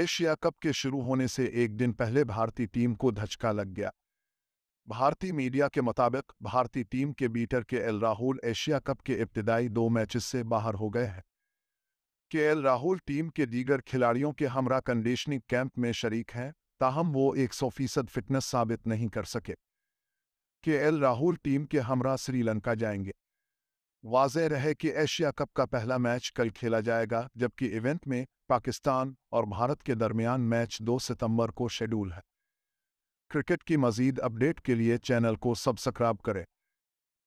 Asia cup के शुरू होने से एक दिन पहले भारतीय टीम को धचका लग गया भारतीय मीडिया के मुताबिक भारतीय टीम के बीटर के एल राहुल एशिया कप के इब्तदाई दो मैचेस से बाहर हो गए हैं के एल राहुल टीम के दीगर खिलाड़ियों के हमरा कंडीशनिंग कैंप में शरीक हैं ताहम वो एक सौ फीसद फिटनेस साबित नहीं कर सके के एल राहुल टीम के हमरा श्रीलंका जाएंगे वाजह रहे कि एशिया कप का पहला मैच कल खेला जाएगा जबकि इवेंट में पाकिस्तान और भारत के दरमियान मैच 2 सितंबर को शेड्यूल है क्रिकेट की मजीद अपडेट के लिए चैनल को सब्सक्राइब करें